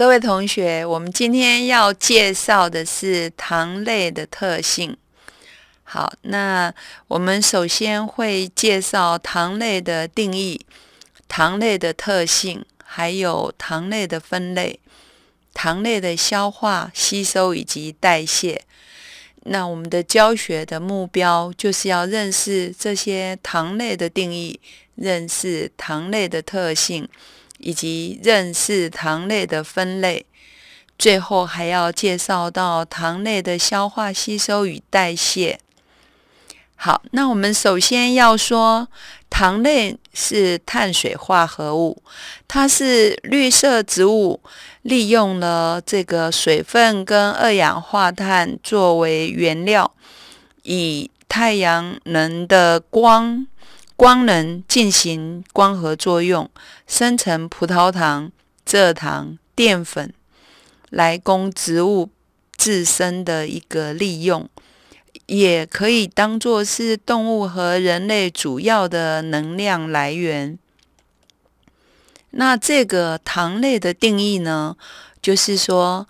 各位同学，我们今天要介绍的是糖类的特性。好，那我们首先会介绍糖类的定义、糖类的特性，还有糖类的分类、糖类的消化、吸收以及代谢。那我们的教学的目标就是要认识这些糖类的定义，认识糖类的特性。以及认识糖类的分类，最后还要介绍到糖类的消化、吸收与代谢。好，那我们首先要说，糖类是碳水化合物，它是绿色植物利用了这个水分跟二氧化碳作为原料，以太阳能的光。光能进行光合作用，生成葡萄糖、蔗糖、淀粉，来供植物自身的一个利用，也可以当做是动物和人类主要的能量来源。那这个糖类的定义呢，就是说，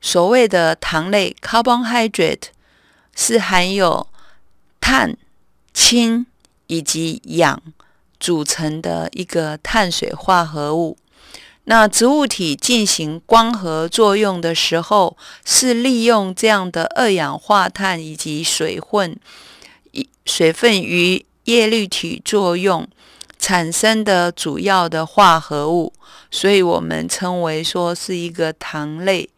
所谓的糖类 （carbohydrate） 是含有碳、氢。以及氧组成的一个碳水化合物。那植物体进行光合作用的时候，是利用这样的二氧化碳以及水混，一水分与叶绿体作用产生的主要的化合物，所以我们称为说是一个糖类。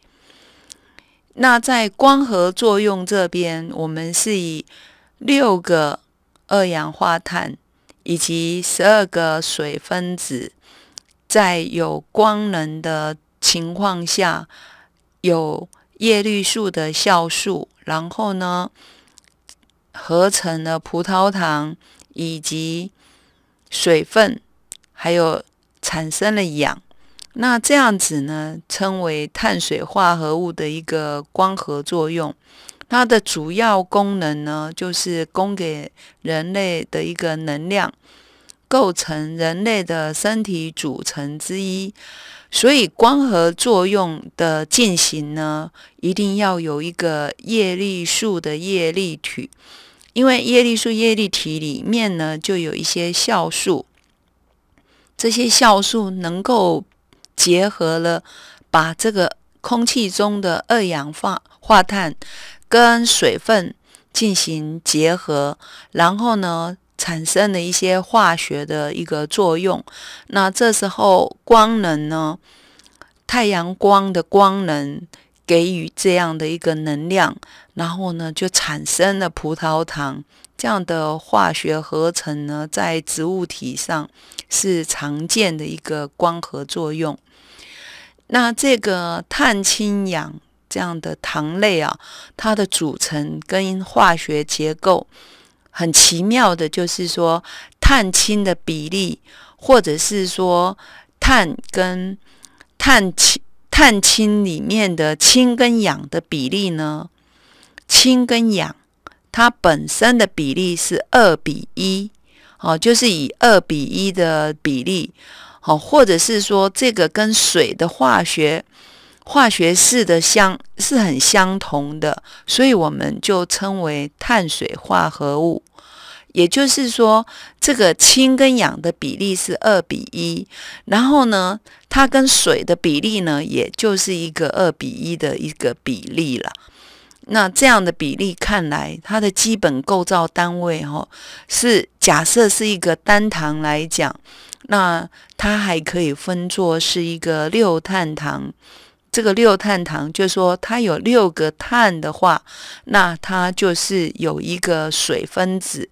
那在光合作用这边，我们是以六个。二氧化碳以及十二个水分子，在有光能的情况下，有叶绿素的酵素，然后呢，合成了葡萄糖以及水分，还有产生了氧。那这样子呢，称为碳水化合物的一个光合作用。它的主要功能呢，就是供给人类的一个能量，构成人类的身体组成之一。所以，光合作用的进行呢，一定要有一个叶绿素的叶绿体，因为叶绿素叶绿体里面呢，就有一些酵素，这些酵素能够结合了，把这个空气中的二氧化碳。跟水分进行结合，然后呢，产生了一些化学的一个作用。那这时候光能呢，太阳光的光能给予这样的一个能量，然后呢，就产生了葡萄糖这样的化学合成呢，在植物体上是常见的一个光合作用。那这个碳、氢、氧。这样的糖类啊，它的组成跟化学结构很奇妙的，就是说碳氢的比例，或者是说碳跟碳氢碳氢里面的氢跟氧的比例呢，氢跟氧它本身的比例是二比一，哦，就是以二比一的比例，哦，或者是说这个跟水的化学。化学式的相是很相同的，所以我们就称为碳水化合物。也就是说，这个氢跟氧的比例是二比一，然后呢，它跟水的比例呢，也就是一个二比一的一个比例了。那这样的比例看来，它的基本构造单位，哈，是假设是一个单糖来讲，那它还可以分作是一个六碳糖。这个六碳糖就说它有六个碳的话，那它就是有一个水分子。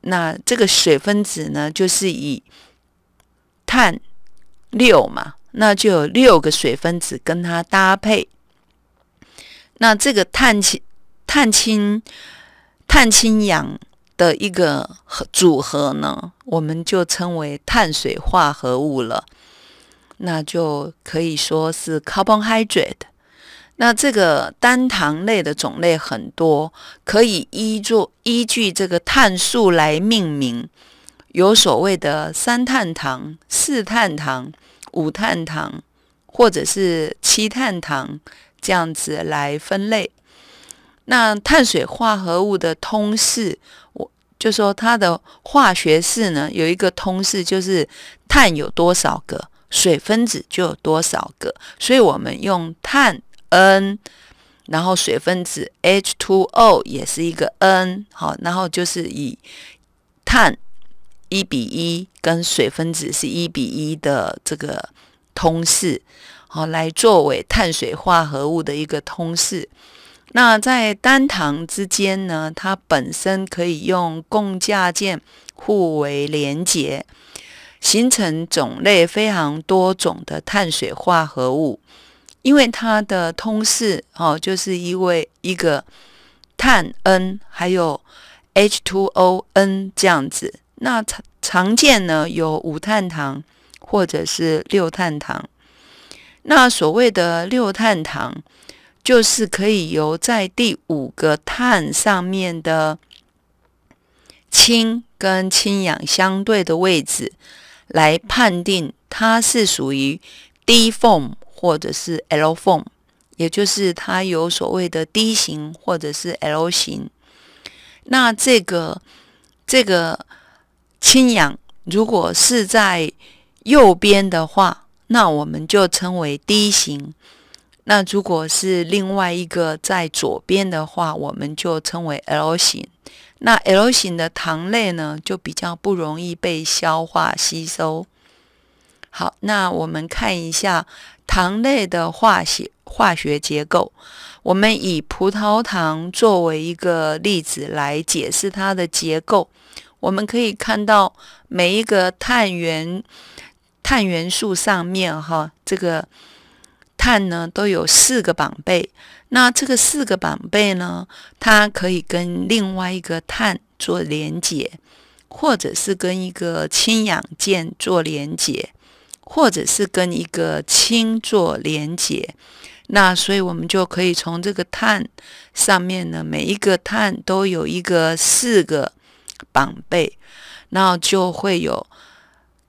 那这个水分子呢，就是以碳六嘛，那就有六个水分子跟它搭配。那这个碳氢碳氢碳氢氧的一个组合呢，我们就称为碳水化合物了。那就可以说是 carbohydrate。那这个单糖类的种类很多，可以依做依据这个碳数来命名，有所谓的三碳糖、四碳糖、五碳糖，或者是七碳糖这样子来分类。那碳水化合物的通式，我就说它的化学式呢，有一个通式，就是碳有多少个。水分子就有多少个，所以我们用碳 n，然后水分子 H2O 也是一个 n，好，然后就是以碳一比一跟水分子是一比一的这个通式，好，来作为碳水化合物的一个通式。那在单糖之间呢，它本身可以用共价键互为连接。形成种类非常多种的碳水化合物，因为它的通式哦，就是因为一个碳 N 还有 H2ON 这样子。那常常见呢有五碳糖或者是六碳糖。那所谓的六碳糖，就是可以由在第五个碳上面的氢跟氢氧相对的位置。来判定它是属于 D form 或者是 L form，也就是它有所谓的 D 型或者是 L 型。那这个这个氢氧如果是在右边的话，那我们就称为 D 型；那如果是另外一个在左边的话，我们就称为 L 型。那 L 型的糖类呢，就比较不容易被消化吸收。好，那我们看一下糖类的化学化学结构。我们以葡萄糖作为一个例子来解释它的结构。我们可以看到每一个碳元碳元素上面，哈，这个碳呢都有四个绑背。那这个四个板贝呢，它可以跟另外一个碳做连接，或者是跟一个氢氧键做连接，或者是跟一个氢做连接。那所以我们就可以从这个碳上面呢，每一个碳都有一个四个板贝，那就会有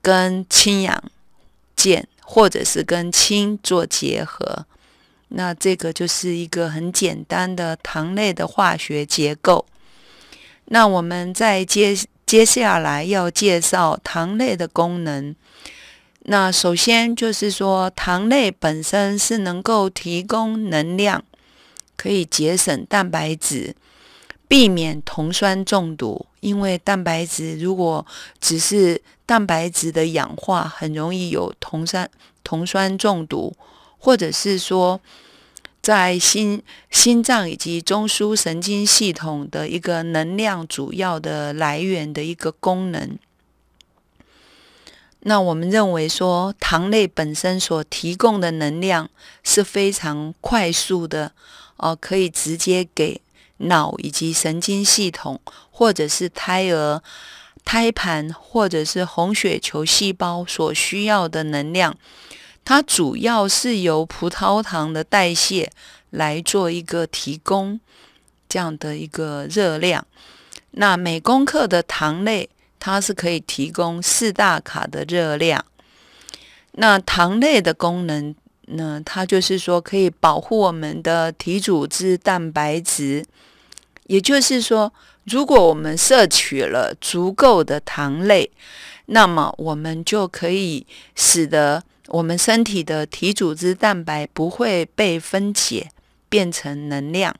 跟氢氧键或者是跟氢做结合。那这个就是一个很简单的糖类的化学结构。那我们再接接下来要介绍糖类的功能。那首先就是说，糖类本身是能够提供能量，可以节省蛋白质，避免酮酸中毒。因为蛋白质如果只是蛋白质的氧化，很容易有酮酸酮酸中毒。或者是说，在心心脏以及中枢神经系统的一个能量主要的来源的一个功能。那我们认为说，糖类本身所提供的能量是非常快速的，哦，可以直接给脑以及神经系统，或者是胎儿、胎盘或者是红血球细胞所需要的能量。它主要是由葡萄糖的代谢来做一个提供这样的一个热量。那每公克的糖类，它是可以提供四大卡的热量。那糖类的功能呢？它就是说可以保护我们的体组织蛋白质。也就是说，如果我们摄取了足够的糖类，那么我们就可以使得我们身体的体组织蛋白不会被分解变成能量，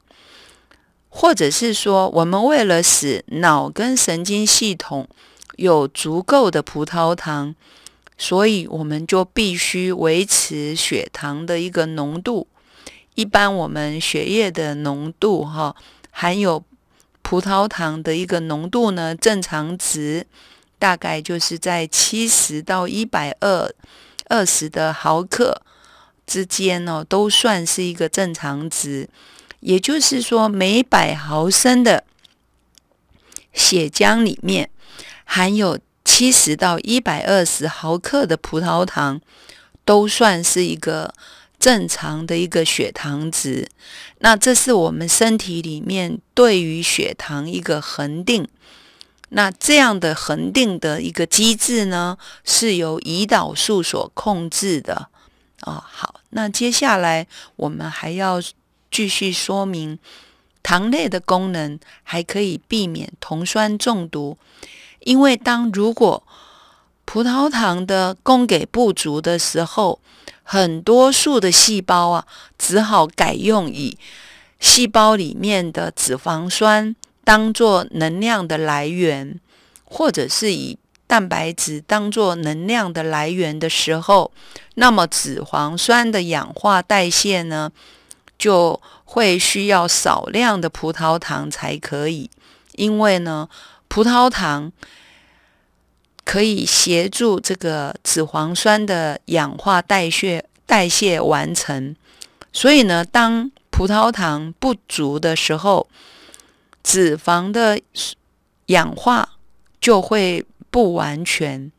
或者是说，我们为了使脑跟神经系统有足够的葡萄糖，所以我们就必须维持血糖的一个浓度。一般我们血液的浓度，哈，含有葡萄糖的一个浓度呢，正常值大概就是在七十到一百二。二十的毫克之间哦，都算是一个正常值。也就是说，每百毫升的血浆里面含有七十到一百二十毫克的葡萄糖，都算是一个正常的一个血糖值。那这是我们身体里面对于血糖一个恒定。那这样的恒定的一个机制呢，是由胰岛素所控制的。哦，好，那接下来我们还要继续说明糖类的功能，还可以避免酮酸中毒。因为当如果葡萄糖的供给不足的时候，很多数的细胞啊，只好改用以细胞里面的脂肪酸。当做能量的来源，或者是以蛋白质当做能量的来源的时候，那么脂肪酸的氧化代谢呢，就会需要少量的葡萄糖才可以。因为呢，葡萄糖可以协助这个脂肪酸的氧化代谢代谢完成。所以呢，当葡萄糖不足的时候，脂肪的氧化就会不完全，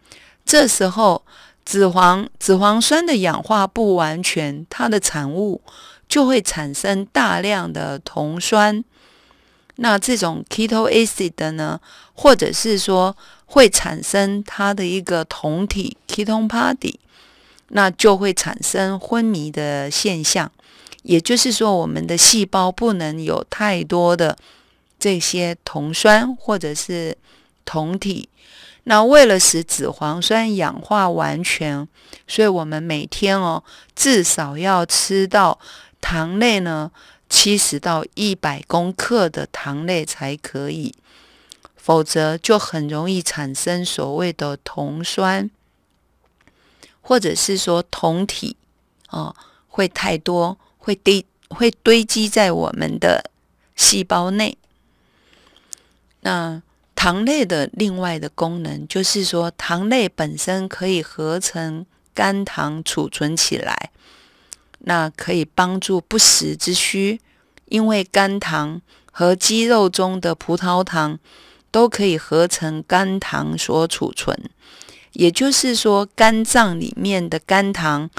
这时候脂肪脂肪酸的氧化不完全，它的产物就会产生大量的酮酸。那这种 keto acid 呢，或者是说会产生它的一个酮体 keto n e body，那就会产生昏迷的现象。也就是说，我们的细胞不能有太多的。这些酮酸或者是酮体，那为了使脂肪酸氧化完全，所以我们每天哦至少要吃到糖类呢七十到一百公克的糖类才可以，否则就很容易产生所谓的酮酸，或者是说酮体，哦会太多会堆会堆积在我们的细胞内。那糖类的另外的功能，就是说糖类本身可以合成肝糖储存起来，那可以帮助不时之需，因为肝糖和肌肉中的葡萄糖都可以合成肝糖所储存，也就是说肝脏里面的肝糖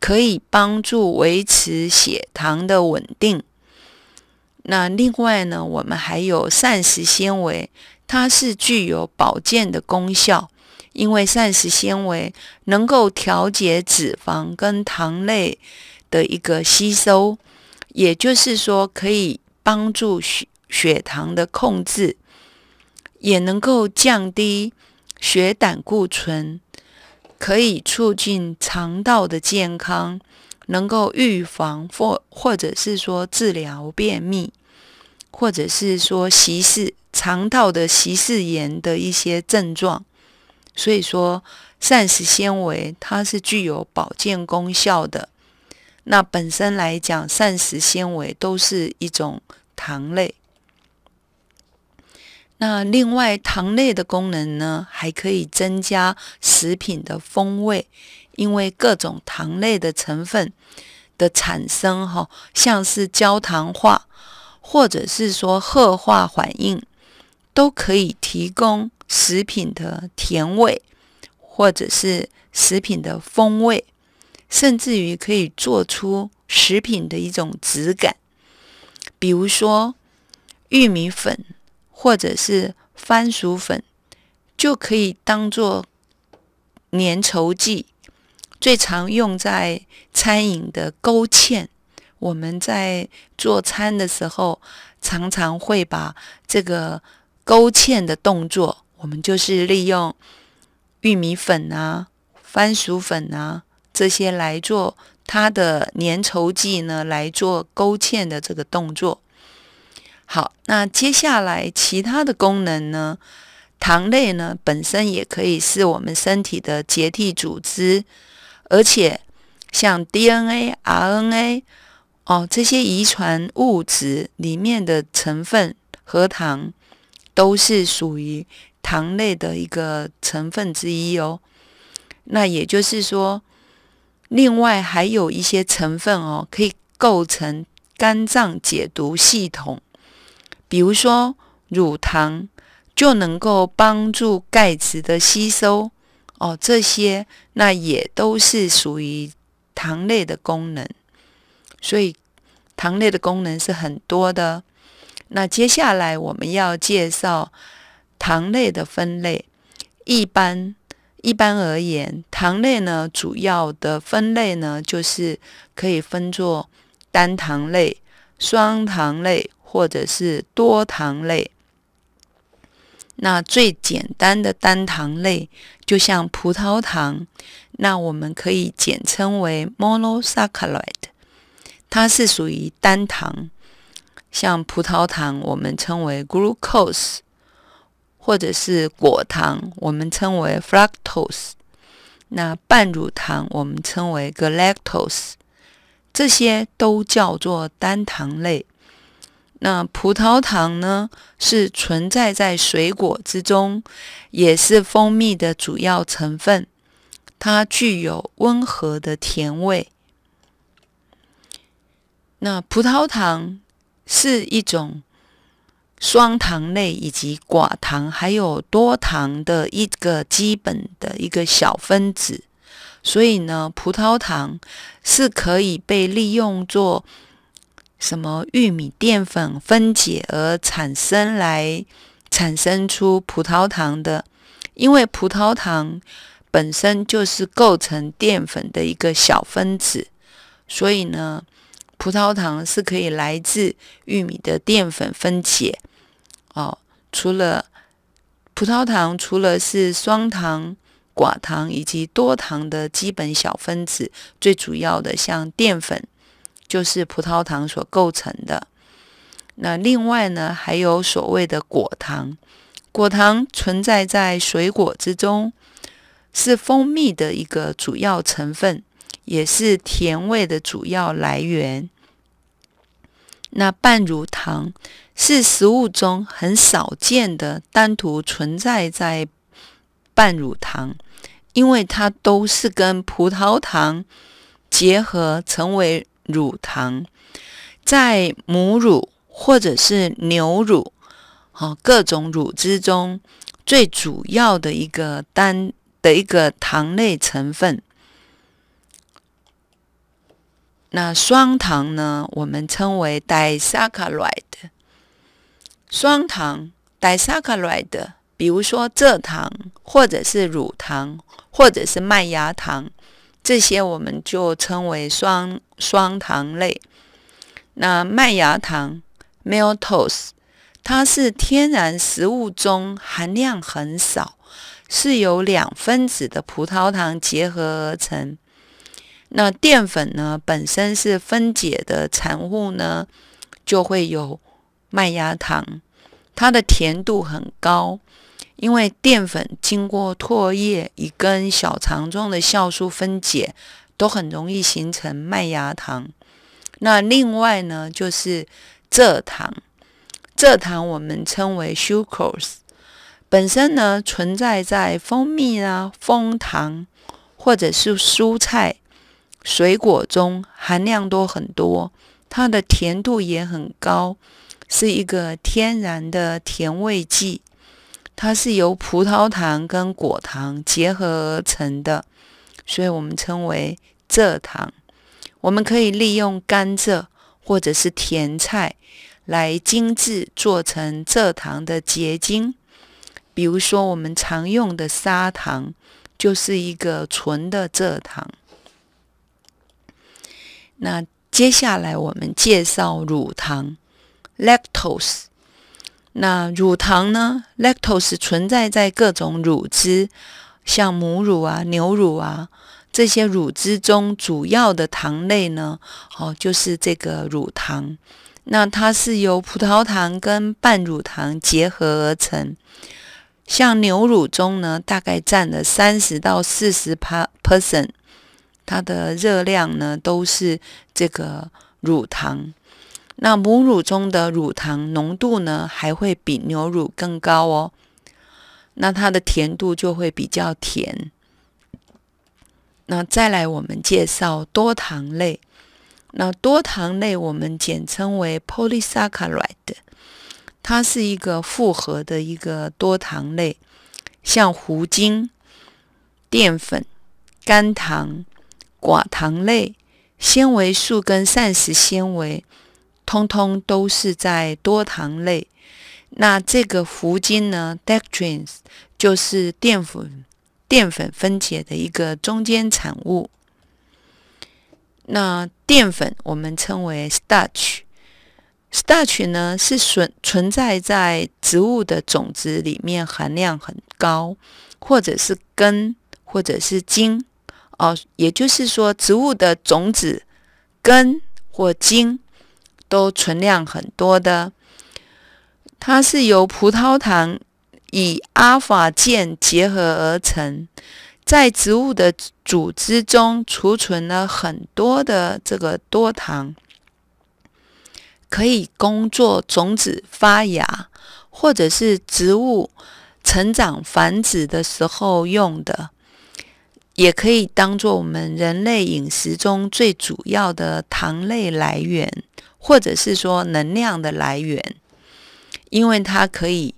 可以帮助维持血糖的稳定。那另外呢，我们还有膳食纤维，它是具有保健的功效，因为膳食纤维能够调节脂肪跟糖类的一个吸收，也就是说可以帮助血血糖的控制，也能够降低血胆固醇，可以促进肠道的健康。能够预防或或者是说治疗便秘，或者是说息氏肠道的息氏炎的一些症状。所以说，膳食纤维它是具有保健功效的。那本身来讲，膳食纤维都是一种糖类。那另外，糖类的功能呢，还可以增加食品的风味。因为各种糖类的成分的产生，哈，像是焦糖化，或者是说褐化反应，都可以提供食品的甜味，或者是食品的风味，甚至于可以做出食品的一种质感。比如说，玉米粉或者是番薯粉，就可以当做粘稠剂。最常用在餐饮的勾芡，我们在做餐的时候，常常会把这个勾芡的动作，我们就是利用玉米粉啊、番薯粉啊这些来做它的粘稠剂呢，来做勾芡的这个动作。好，那接下来其他的功能呢？糖类呢本身也可以是我们身体的结缔组织。而且，像 DNA、RNA 哦，这些遗传物质里面的成分核糖都是属于糖类的一个成分之一哦。那也就是说，另外还有一些成分哦，可以构成肝脏解毒系统，比如说乳糖就能够帮助钙质的吸收。哦，这些那也都是属于糖类的功能，所以糖类的功能是很多的。那接下来我们要介绍糖类的分类。一般一般而言，糖类呢主要的分类呢就是可以分作单糖类、双糖类或者是多糖类。那最简单的单糖类。就像葡萄糖，那我们可以简称为 monosaccharide，它是属于单糖。像葡萄糖，我们称为 glucose，或者是果糖，我们称为 fructose。那半乳糖，我们称为 galactose，这些都叫做单糖类。那葡萄糖呢，是存在在水果之中，也是蜂蜜的主要成分。它具有温和的甜味。那葡萄糖是一种双糖类以及寡糖，还有多糖的一个基本的一个小分子。所以呢，葡萄糖是可以被利用作。什么玉米淀粉分解而产生来产生出葡萄糖的？因为葡萄糖本身就是构成淀粉的一个小分子，所以呢，葡萄糖是可以来自玉米的淀粉分解。哦，除了葡萄糖，除了是双糖、寡糖以及多糖的基本小分子，最主要的像淀粉。就是葡萄糖所构成的。那另外呢，还有所谓的果糖。果糖存在在水果之中，是蜂蜜的一个主要成分，也是甜味的主要来源。那半乳糖是食物中很少见的，单独存在在半乳糖，因为它都是跟葡萄糖结合成为。乳糖在母乳或者是牛乳、啊，各种乳汁中最主要的一个单的一个糖类成分。那双糖呢，我们称为 disaccharide。双糖 disaccharide，比如说蔗糖或者是乳糖或者是麦芽糖，这些我们就称为双。双糖类，那麦芽糖 （maltose） 它是天然食物中含量很少，是由两分子的葡萄糖结合而成。那淀粉呢，本身是分解的产物呢，就会有麦芽糖。它的甜度很高，因为淀粉经过唾液以跟小肠中的酵素分解。都很容易形成麦芽糖。那另外呢，就是蔗糖。蔗糖我们称为 sucrose，本身呢存在在蜂蜜啊、蜂糖或者是蔬菜、水果中含量都很多，它的甜度也很高，是一个天然的甜味剂。它是由葡萄糖跟果糖结合而成的。所以我们称为蔗糖。我们可以利用甘蔗或者是甜菜来精制做成蔗糖的结晶。比如说我们常用的砂糖就是一个纯的蔗糖。那接下来我们介绍乳糖 （lactose）。那乳糖呢？lactose 存在在各种乳汁。像母乳啊、牛乳啊这些乳汁中主要的糖类呢，哦，就是这个乳糖。那它是由葡萄糖跟半乳糖结合而成。像牛乳中呢，大概占了三十到四十趴 percent，它的热量呢都是这个乳糖。那母乳中的乳糖浓度呢，还会比牛乳更高哦。那它的甜度就会比较甜。那再来，我们介绍多糖类。那多糖类我们简称为 polysaccharide，它是一个复合的一个多糖类，像糊精、淀粉、甘糖、寡糖类、纤维素跟膳食纤维，通通都是在多糖类。那这个糊精呢，dextrins 就是淀粉淀粉分解的一个中间产物。那淀粉我们称为 starch，starch 呢是存存在在植物的种子里面含量很高，或者是根或者是茎，哦，也就是说植物的种子、根或茎都存量很多的。它是由葡萄糖以阿法键结合而成，在植物的组织中储存了很多的这个多糖，可以工作种子发芽，或者是植物成长繁殖的时候用的，也可以当做我们人类饮食中最主要的糖类来源，或者是说能量的来源。因为它可以，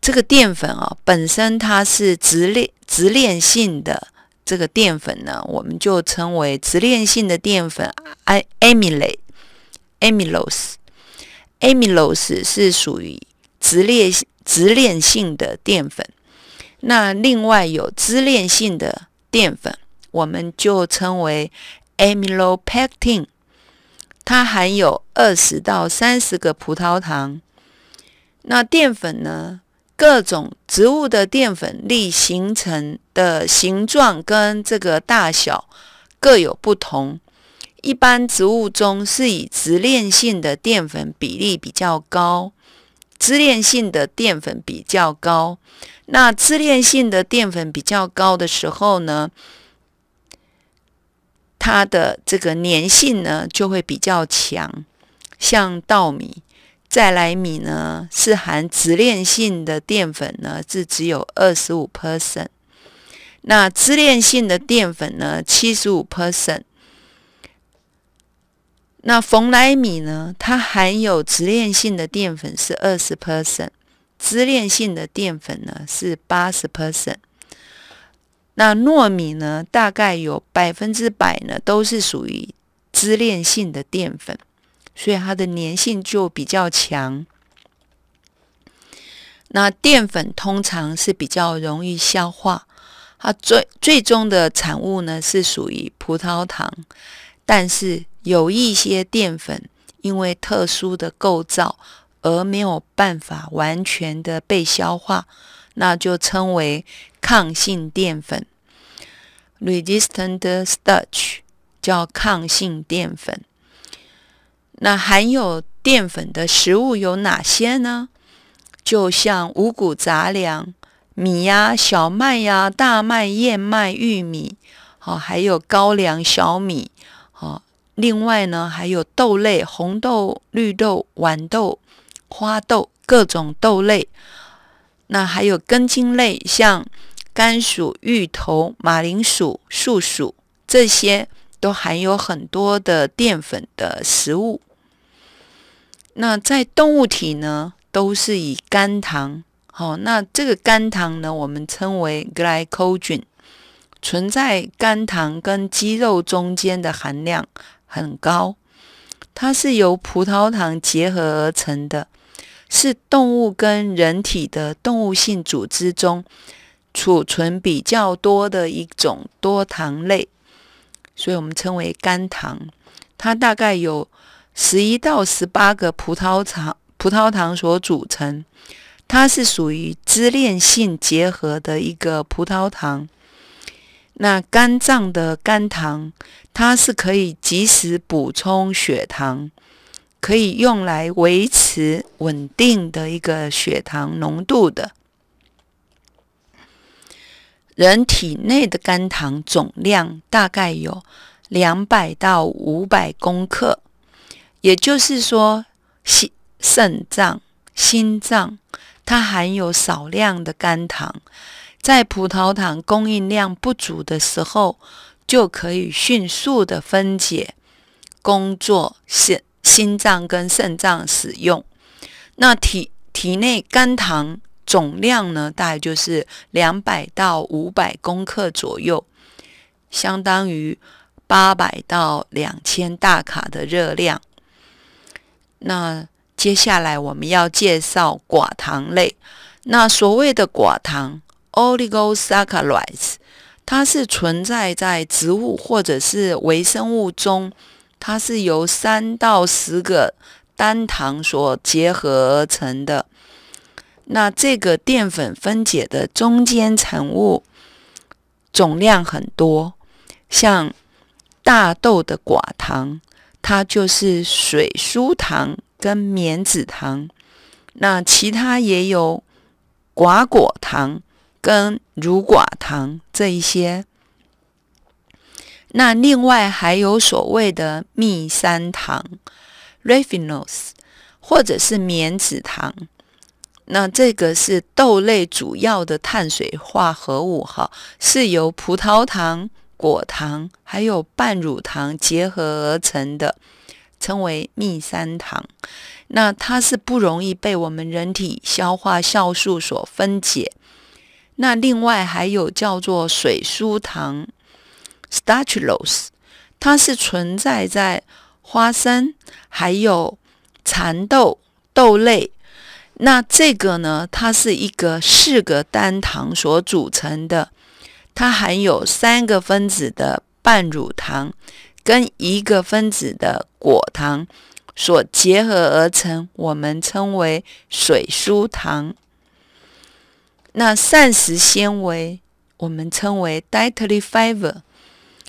这个淀粉啊，本身它是直链直链性的这个淀粉呢，我们就称为直链性的淀粉 a m y l a s e a m y l o s e a m y l o s e 是属于直链直链性的淀粉。那另外有支链性的淀粉，我们就称为 amylopectin，它含有二十到三十个葡萄糖。那淀粉呢？各种植物的淀粉粒形成的形状跟这个大小各有不同。一般植物中是以直链性的淀粉比例比较高，支链性的淀粉比较高。那支链性的淀粉比较高的时候呢，它的这个粘性呢就会比较强，像稻米。再来米呢，是含直链性的淀粉呢，是只有二十五 percent。那支链性的淀粉呢，七十五 percent。那冯莱米呢，它含有直链性的淀粉是二十 percent，支链性的淀粉呢是八十 percent。那糯米呢，大概有百分之百呢，都是属于支链性的淀粉。所以它的粘性就比较强。那淀粉通常是比较容易消化，它最最终的产物呢是属于葡萄糖。但是有一些淀粉因为特殊的构造而没有办法完全的被消化，那就称为抗性淀粉 （resistant starch），叫抗性淀粉。那含有淀粉的食物有哪些呢？就像五谷杂粮，米呀、小麦呀、大麦、燕麦、玉米，好，还有高粱、小米，好，另外呢还有豆类，红豆、绿豆、豌豆、花豆，各种豆类。那还有根茎类，像甘薯、芋头、马铃薯、树薯，这些都含有很多的淀粉的食物。那在动物体呢，都是以肝糖。好，那这个肝糖呢，我们称为 glycogen，存在肝糖跟肌肉中间的含量很高。它是由葡萄糖结合而成的，是动物跟人体的动物性组织中储存比较多的一种多糖类，所以我们称为肝糖。它大概有。十一到十八个葡萄糖葡萄糖所组成，它是属于支链性结合的一个葡萄糖。那肝脏的肝糖，它是可以及时补充血糖，可以用来维持稳定的一个血糖浓度的。人体内的肝糖总量大概有两百到五百克。也就是说，心肾脏、心脏它含有少量的肝糖，在葡萄糖供应量不足的时候，就可以迅速的分解，工作心心脏跟肾脏使用。那体体内肝糖总量呢，大概就是两百到五百公克左右，相当于八百到两千大卡的热量。那接下来我们要介绍寡糖类。那所谓的寡糖 （oligosaccharides），它是存在在植物或者是微生物中，它是由三到十个单糖所结合而成的。那这个淀粉分解的中间产物总量很多，像大豆的寡糖。它就是水苏糖跟棉子糖，那其他也有寡果糖跟乳寡糖这一些，那另外还有所谓的蜜三糖 r h f i n o s 或者是棉子糖，那这个是豆类主要的碳水化合物哈，是由葡萄糖。果糖还有半乳糖结合而成的，称为蜜三糖。那它是不容易被我们人体消化酵素所分解。那另外还有叫做水苏糖 s t a c h l o s 它是存在在花生还有蚕豆豆类。那这个呢，它是一个四个单糖所组成的。它含有三个分子的半乳糖，跟一个分子的果糖所结合而成，我们称为水苏糖。那膳食纤维，我们称为 dietary fiber。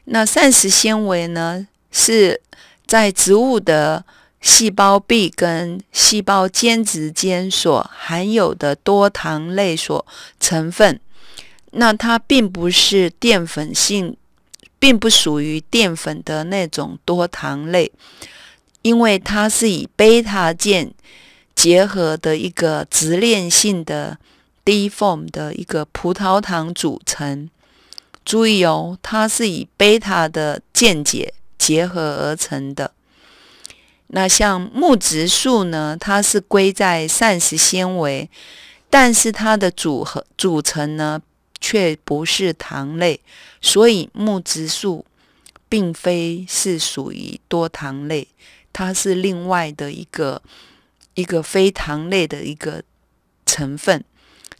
那膳食纤维呢，是在植物的细胞壁跟细胞间质间所含有的多糖类所成分。那它并不是淀粉性，并不属于淀粉的那种多糖类，因为它是以贝塔键结合的一个直链性的 D form 的一个葡萄糖组成。注意哦，它是以贝塔的键解结合而成的。那像木质素呢，它是归在膳食纤维，但是它的组合组成呢？却不是糖类，所以木质素并非是属于多糖类，它是另外的一个一个非糖类的一个成分。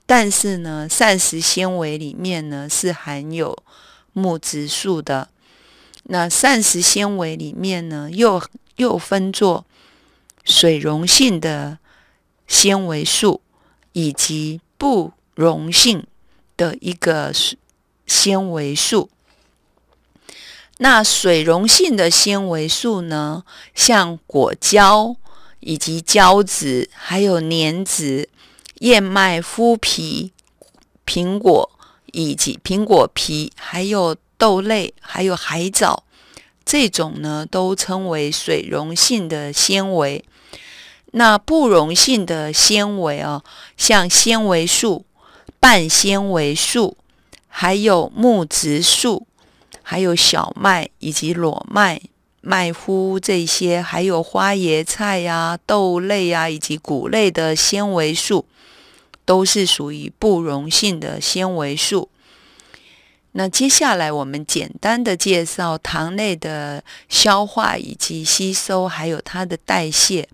但是呢，膳食纤维里面呢是含有木质素的。那膳食纤维里面呢又又分作水溶性的纤维素以及不溶性。的一个纤维素，那水溶性的纤维素呢？像果胶以及胶质，还有粘质、燕麦麸皮、苹果以及苹果皮，还有豆类，还有海藻，这种呢都称为水溶性的纤维。那不溶性的纤维哦，像纤维素。半纤维素，还有木质素，还有小麦以及裸麦、麦麸这些，还有花椰菜呀、豆类呀以及谷类的纤维素，都是属于不溶性的纤维素。那接下来我们简单的介绍糖类的消化以及吸收，还有它的代谢。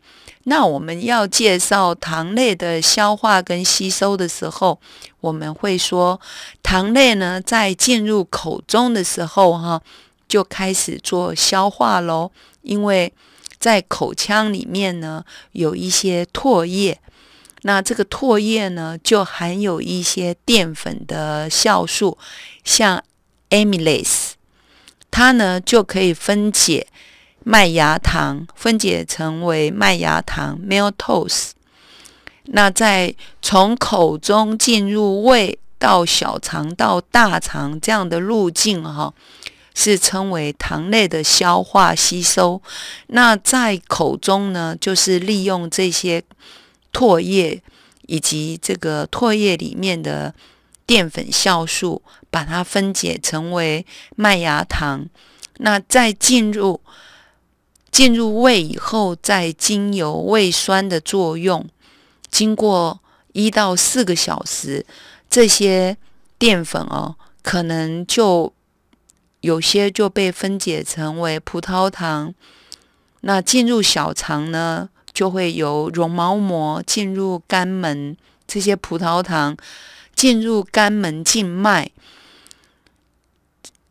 那我们要介绍糖类的消化跟吸收的时候，我们会说糖类呢在进入口中的时候，哈，就开始做消化喽。因为在口腔里面呢，有一些唾液，那这个唾液呢就含有一些淀粉的酵素，像 amylase，它呢就可以分解。麦芽糖分解成为麦芽糖 （maltose），那在从口中进入胃到小肠到大肠这样的路径，哈，是称为糖类的消化吸收。那在口中呢，就是利用这些唾液以及这个唾液里面的淀粉酵素，把它分解成为麦芽糖，那再进入。进入胃以后，再经由胃酸的作用，经过一到四个小时，这些淀粉哦，可能就有些就被分解成为葡萄糖。那进入小肠呢，就会由绒毛膜进入肝门，这些葡萄糖进入肝门静脉，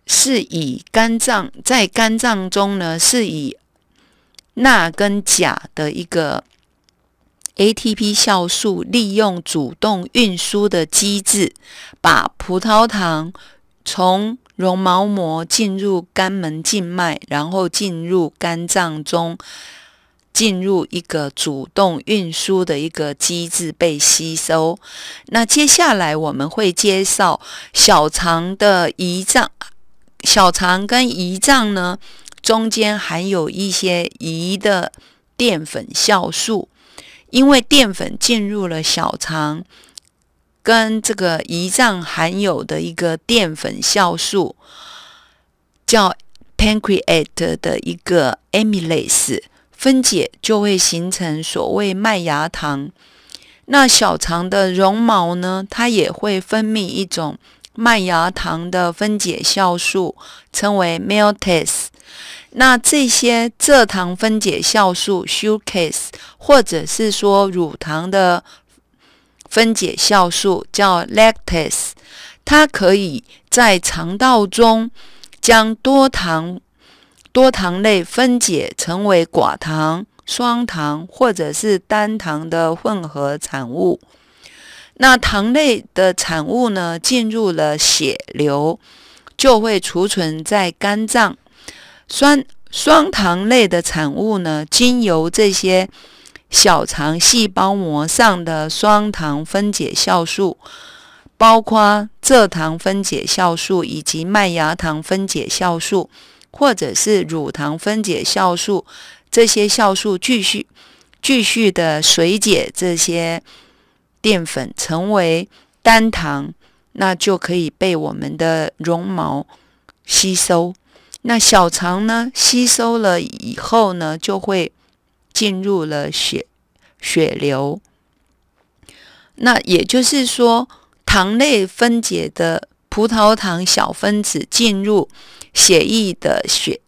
是以肝脏在肝脏中呢，是以。钠跟钾的一个 ATP 酵素利用主动运输的机制，把葡萄糖从绒毛膜进入肝门静脉，然后进入肝脏中，进入一个主动运输的一个机制被吸收。那接下来我们会介绍小肠的胰脏，小肠跟胰脏呢？中间含有一些胰的淀粉酵素，因为淀粉进入了小肠，跟这个胰脏含有的一个淀粉酵素叫 p a n c r e a t 的一个 amylase 分解，就会形成所谓麦芽糖。那小肠的绒毛呢，它也会分泌一种麦芽糖的分解酵素，称为 maltase。那这些蔗糖分解酵素 s u c a s e 或者是说乳糖的分解酵素叫 lactase，它可以在肠道中将多糖、多糖类分解成为寡糖、双糖或者是单糖的混合产物。那糖类的产物呢，进入了血流，就会储存在肝脏。双双糖类的产物呢，经由这些小肠细胞膜上的双糖分解酵素，包括蔗糖分解酵素以及麦芽糖分解酵素，或者是乳糖分解酵素，这些酵素继续继续的水解这些淀粉成为单糖，那就可以被我们的绒毛吸收。那小肠呢？吸收了以后呢，就会进入了血血流。那也就是说，糖类分解的葡萄糖小分子进入血液的血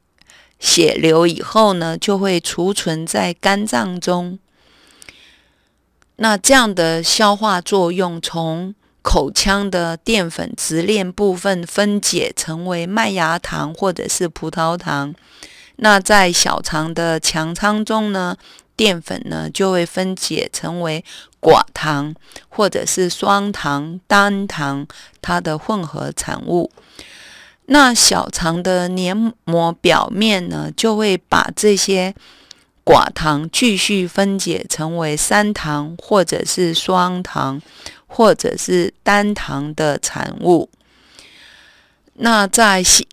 血流以后呢，就会储存在肝脏中。那这样的消化作用从。口腔的淀粉直链部分分解成为麦芽糖或者是葡萄糖。那在小肠的强仓中呢，淀粉呢就会分解成为寡糖或者是双糖、单糖，它的混合产物。那小肠的黏膜表面呢，就会把这些寡糖继续分解成为三糖或者是双糖。或者是单糖的产物，那在吸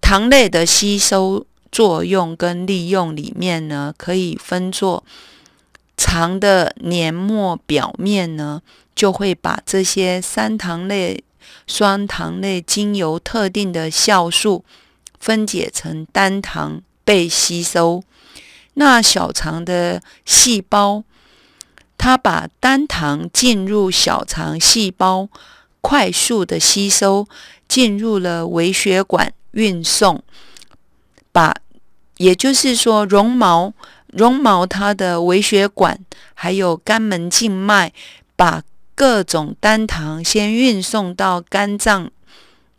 糖类的吸收作用跟利用里面呢，可以分作肠的黏膜表面呢，就会把这些三糖类、双糖类经由特定的酵素分解成单糖被吸收。那小肠的细胞。它把单糖进入小肠细胞，快速的吸收，进入了微血管运送。把，也就是说，绒毛、绒毛它的微血管还有肝门静脉，把各种单糖先运送到肝脏，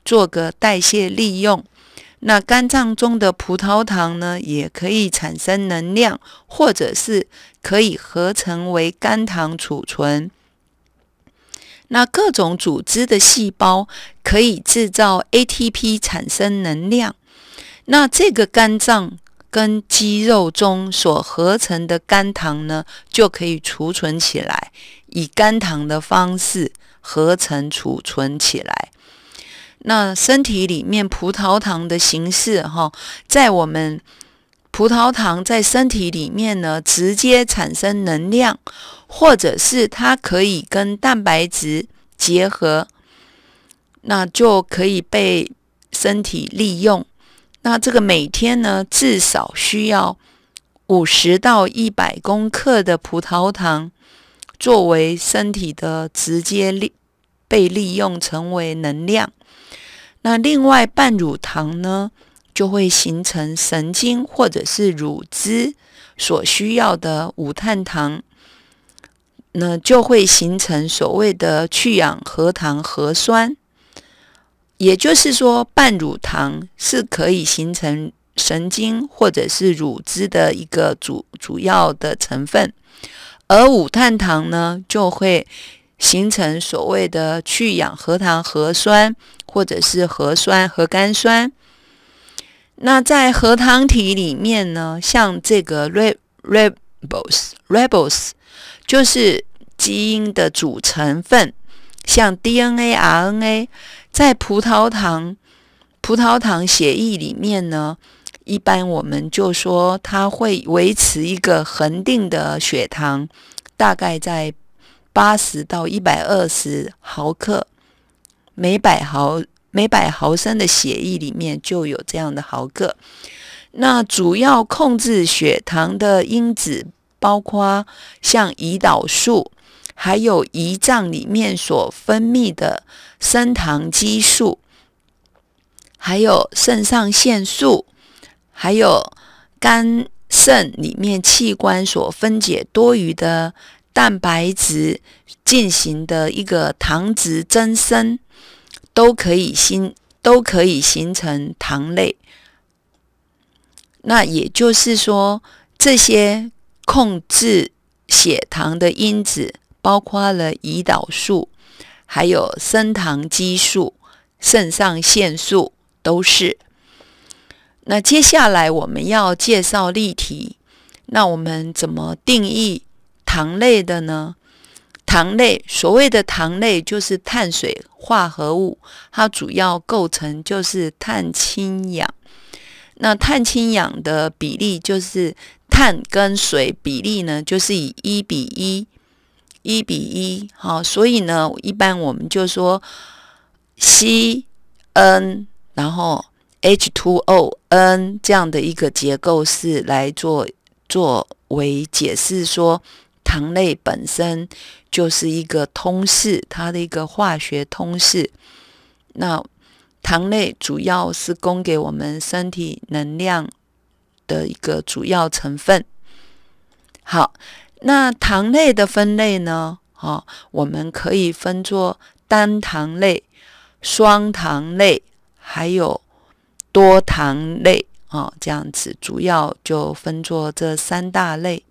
做个代谢利用。那肝脏中的葡萄糖呢，也可以产生能量，或者是可以合成为肝糖储存。那各种组织的细胞可以制造 ATP 产生能量。那这个肝脏跟肌肉中所合成的肝糖呢，就可以储存起来，以肝糖的方式合成储存起来。那身体里面葡萄糖的形式，哈，在我们葡萄糖在身体里面呢，直接产生能量，或者是它可以跟蛋白质结合，那就可以被身体利用。那这个每天呢，至少需要五十到一百公克的葡萄糖，作为身体的直接利被利用成为能量。那另外半乳糖呢，就会形成神经或者是乳汁所需要的五碳糖，那就会形成所谓的去氧核糖核酸。也就是说，半乳糖是可以形成神经或者是乳汁的一个主主要的成分，而五碳糖呢就会。形成所谓的去氧核糖核酸，或者是核酸核苷酸。那在核糖体里面呢，像这个 rib r e b o s ribos 就是基因的主成分，像 DNA RNA，在葡萄糖葡萄糖血液里面呢，一般我们就说它会维持一个恒定的血糖，大概在。八十到一百二十毫克每百毫每百毫升的血液里面就有这样的毫克。那主要控制血糖的因子包括像胰岛素，还有胰脏里面所分泌的升糖激素，还有肾上腺素，还有肝肾里面器官所分解多余的。蛋白质进行的一个糖质增生，都可以形都可以形成糖类。那也就是说，这些控制血糖的因子，包括了胰岛素，还有升糖激素、肾上腺素都是。那接下来我们要介绍例题，那我们怎么定义？糖类的呢？糖类所谓的糖类就是碳水化合物，它主要构成就是碳氢氧。那碳氢氧的比例就是碳跟水比例呢，就是以一比一，一比一。好，所以呢，一般我们就说 C N，然后 h t w o N 这样的一个结构式来作作为解释说。糖类本身就是一个通式，它的一个化学通式。那糖类主要是供给我们身体能量的一个主要成分。好，那糖类的分类呢？啊，我们可以分作单糖类、双糖类，还有多糖类啊，这样子主要就分作这三大类。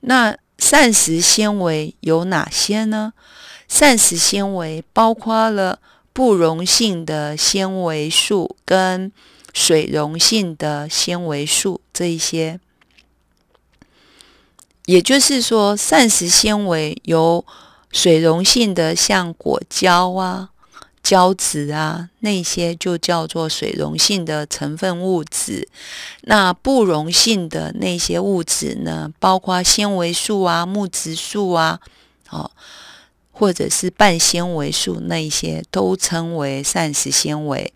那膳食纤维有哪些呢？膳食纤维包括了不溶性的纤维素跟水溶性的纤维素这一些。也就是说，膳食纤维有水溶性的，像果胶啊。胶质啊，那些就叫做水溶性的成分物质。那不溶性的那些物质呢，包括纤维素啊、木质素啊，哦，或者是半纤维素那一些，都称为膳食纤维。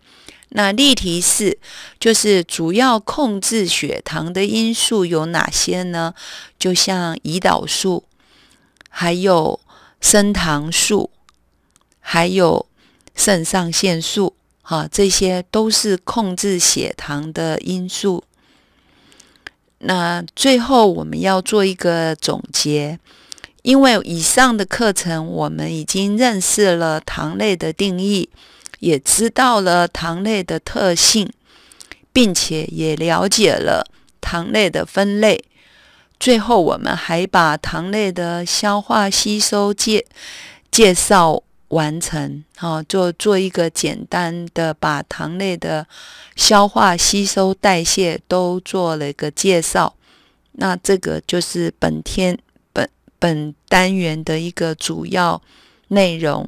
那例题四就是主要控制血糖的因素有哪些呢？就像胰岛素，还有升糖素，还有。肾上腺素，哈，这些都是控制血糖的因素。那最后我们要做一个总结，因为以上的课程我们已经认识了糖类的定义，也知道了糖类的特性，并且也了解了糖类的分类。最后，我们还把糖类的消化吸收介介绍。完成哈，做做一个简单的把糖类的消化、吸收、代谢都做了一个介绍，那这个就是本天本本单元的一个主要内容。